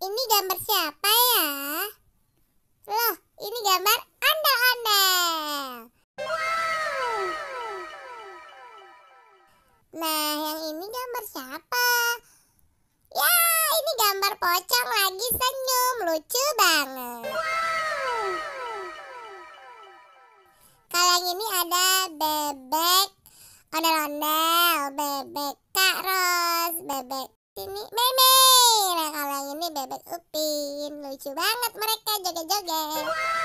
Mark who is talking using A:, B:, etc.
A: Ini gambar siapa ya? Loh, ini gambar ondel-ondel. Nah, yang ini gambar siapa? Ya, ini gambar pocong lagi senyum. Lucu banget. Kalau yang ini ada bebek. Ondel-ondel, bebek Kak Ros, bebek sini, bebek bebek Upin. Lucu banget mereka joget-joget.